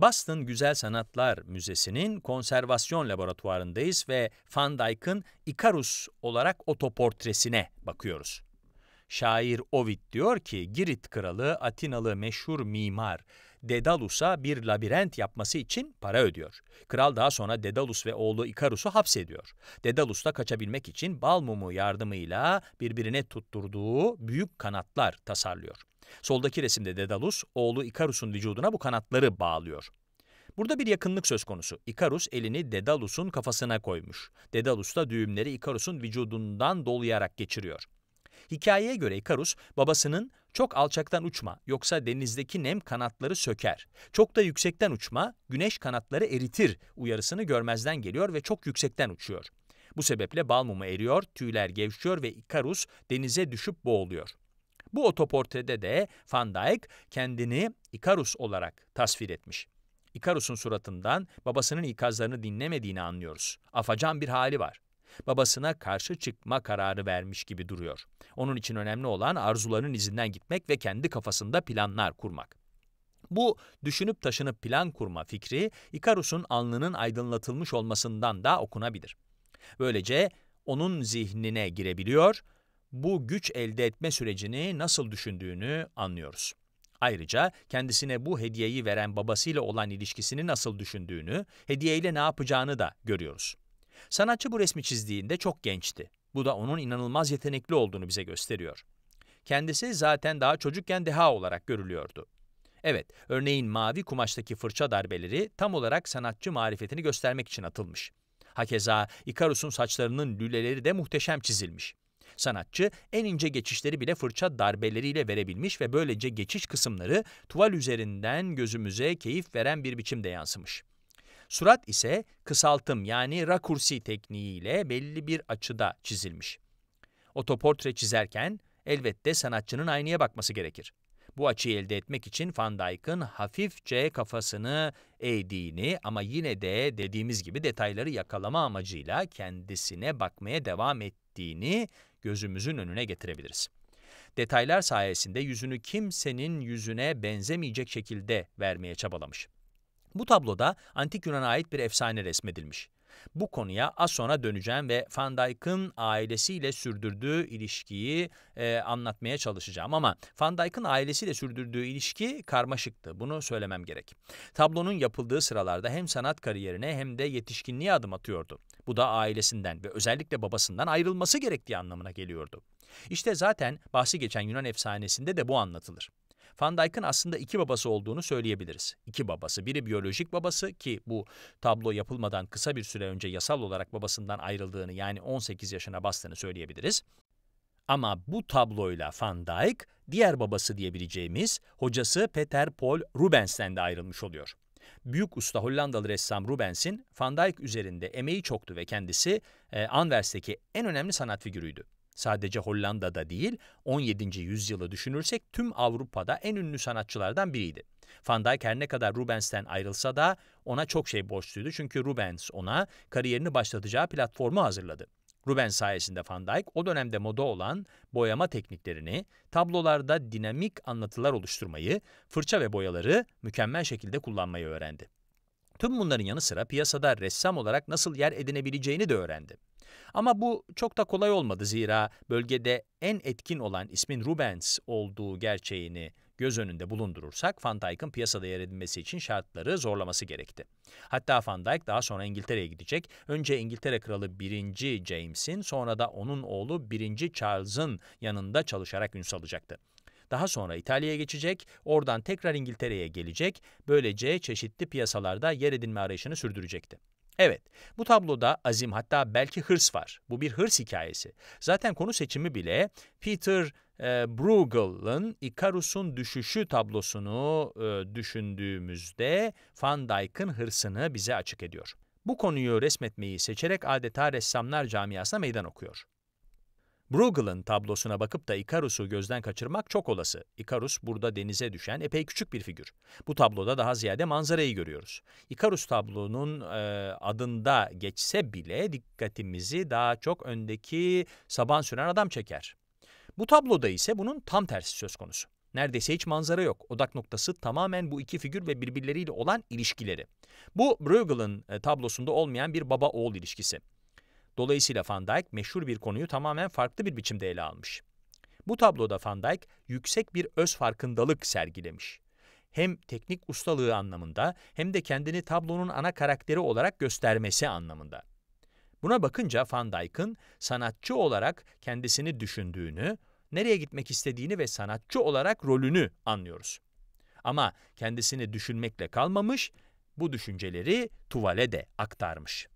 Boston Güzel Sanatlar Müzesi'nin konservasyon laboratuvarındayız ve Van Dyck'ın Icarus olarak otoportresine bakıyoruz. Şair Ovid diyor ki Girit kralı Atinalı meşhur mimar Dedalus'a bir labirent yapması için para ödüyor. Kral daha sonra Dedalus ve oğlu Ikarus'u hapsediyor. Dedalus da kaçabilmek için balmumu yardımıyla birbirine tutturduğu büyük kanatlar tasarlıyor. Soldaki resimde Dedalus, oğlu Ikarus'un vücuduna bu kanatları bağlıyor. Burada bir yakınlık söz konusu. Ikarus elini Dedalus'un kafasına koymuş. Dedalus da düğümleri Ikarus'un vücudundan dolayarak geçiriyor. Hikayeye göre Ikarus, babasının çok alçaktan uçma yoksa denizdeki nem kanatları söker, çok da yüksekten uçma güneş kanatları eritir uyarısını görmezden geliyor ve çok yüksekten uçuyor. Bu sebeple balmumu eriyor, tüyler gevşiyor ve Ikarus denize düşüp boğuluyor. Bu otoportrede de Van Dyck kendini Ikarus olarak tasvir etmiş. Ikarus'un suratından babasının ikazlarını dinlemediğini anlıyoruz. Afacan bir hali var. Babasına karşı çıkma kararı vermiş gibi duruyor. Onun için önemli olan arzularının izinden gitmek ve kendi kafasında planlar kurmak. Bu düşünüp taşınıp plan kurma fikri Ikarus'un alnının aydınlatılmış olmasından da okunabilir. Böylece onun zihnine girebiliyor bu güç elde etme sürecini nasıl düşündüğünü anlıyoruz. Ayrıca kendisine bu hediyeyi veren babasıyla olan ilişkisini nasıl düşündüğünü, hediyeyle ne yapacağını da görüyoruz. Sanatçı bu resmi çizdiğinde çok gençti. Bu da onun inanılmaz yetenekli olduğunu bize gösteriyor. Kendisi zaten daha çocukken deha olarak görülüyordu. Evet, örneğin mavi kumaştaki fırça darbeleri tam olarak sanatçı marifetini göstermek için atılmış. Hakeza Ikarus'un saçlarının lüleleri de muhteşem çizilmiş. Sanatçı en ince geçişleri bile fırça darbeleriyle verebilmiş ve böylece geçiş kısımları tuval üzerinden gözümüze keyif veren bir biçimde yansımış. Surat ise kısaltım yani rakursi tekniğiyle belli bir açıda çizilmiş. Otoportre çizerken elbette sanatçının aynaya bakması gerekir. Bu açıyı elde etmek için Van Dyck'ın hafifçe kafasını eğdiğini ama yine de dediğimiz gibi detayları yakalama amacıyla kendisine bakmaya devam ettiğini gözümüzün önüne getirebiliriz. Detaylar sayesinde yüzünü kimsenin yüzüne benzemeyecek şekilde vermeye çabalamış. Bu tabloda antik Yunan'a ait bir efsane resmedilmiş. Bu konuya az sonra döneceğim ve Van Dijk'ın ailesiyle sürdürdüğü ilişkiyi e, anlatmaya çalışacağım. Ama Van Dijk'ın ailesiyle sürdürdüğü ilişki karmaşıktı. Bunu söylemem gerek. Tablonun yapıldığı sıralarda hem sanat kariyerine hem de yetişkinliğe adım atıyordu. Bu da ailesinden ve özellikle babasından ayrılması gerektiği anlamına geliyordu. İşte zaten bahsi geçen Yunan efsanesinde de bu anlatılır. Van Dijk'ın aslında iki babası olduğunu söyleyebiliriz. İki babası. Biri biyolojik babası ki bu tablo yapılmadan kısa bir süre önce yasal olarak babasından ayrıldığını yani 18 yaşına bastığını söyleyebiliriz. Ama bu tabloyla Van Dijk, diğer babası diyebileceğimiz hocası Peter Paul Rubens'ten de ayrılmış oluyor. Büyük usta Hollandalı ressam Rubens'in Van Dijk üzerinde emeği çoktu ve kendisi e, Anvers'teki en önemli sanat figürüydü. Sadece Hollanda'da değil, 17. yüzyılı düşünürsek tüm Avrupa'da en ünlü sanatçılardan biriydi. Van Dijk her ne kadar Rubens'ten ayrılsa da ona çok şey borçluydu çünkü Rubens ona kariyerini başlatacağı platformu hazırladı. Rubens sayesinde Van Dijk o dönemde moda olan boyama tekniklerini, tablolarda dinamik anlatılar oluşturmayı, fırça ve boyaları mükemmel şekilde kullanmayı öğrendi. Tüm bunların yanı sıra piyasada ressam olarak nasıl yer edinebileceğini de öğrendi. Ama bu çok da kolay olmadı zira bölgede en etkin olan ismin Rubens olduğu gerçeğini göz önünde bulundurursak Van Dijk'ın piyasada yer edinmesi için şartları zorlaması gerekti. Hatta Van Dijk daha sonra İngiltere'ye gidecek. Önce İngiltere Kralı 1. James'in sonra da onun oğlu 1. Charles'ın yanında çalışarak ün salacaktı. Daha sonra İtalya'ya geçecek, oradan tekrar İngiltere'ye gelecek, böylece çeşitli piyasalarda yer edinme arayışını sürdürecekti. Evet, bu tabloda azim hatta belki hırs var. Bu bir hırs hikayesi. Zaten konu seçimi bile Peter e, Bruegel'ın Icarus'un düşüşü tablosunu e, düşündüğümüzde Van Dyck'ın hırsını bize açık ediyor. Bu konuyu resmetmeyi seçerek adeta ressamlar camiasına meydan okuyor. Bruegel'ın tablosuna bakıp da Icarus'u gözden kaçırmak çok olası. Icarus burada denize düşen epey küçük bir figür. Bu tabloda daha ziyade manzarayı görüyoruz. Icarus tablonun e, adında geçse bile dikkatimizi daha çok öndeki saban süren adam çeker. Bu tabloda ise bunun tam tersi söz konusu. Neredeyse hiç manzara yok. Odak noktası tamamen bu iki figür ve birbirleriyle olan ilişkileri. Bu Bruegel'ın e, tablosunda olmayan bir baba-oğul ilişkisi. Dolayısıyla Van Dijk meşhur bir konuyu tamamen farklı bir biçimde ele almış. Bu tabloda Van Dijk yüksek bir öz farkındalık sergilemiş. Hem teknik ustalığı anlamında hem de kendini tablonun ana karakteri olarak göstermesi anlamında. Buna bakınca Van Dijk'ın sanatçı olarak kendisini düşündüğünü, nereye gitmek istediğini ve sanatçı olarak rolünü anlıyoruz. Ama kendisini düşünmekle kalmamış, bu düşünceleri tuvale de aktarmış.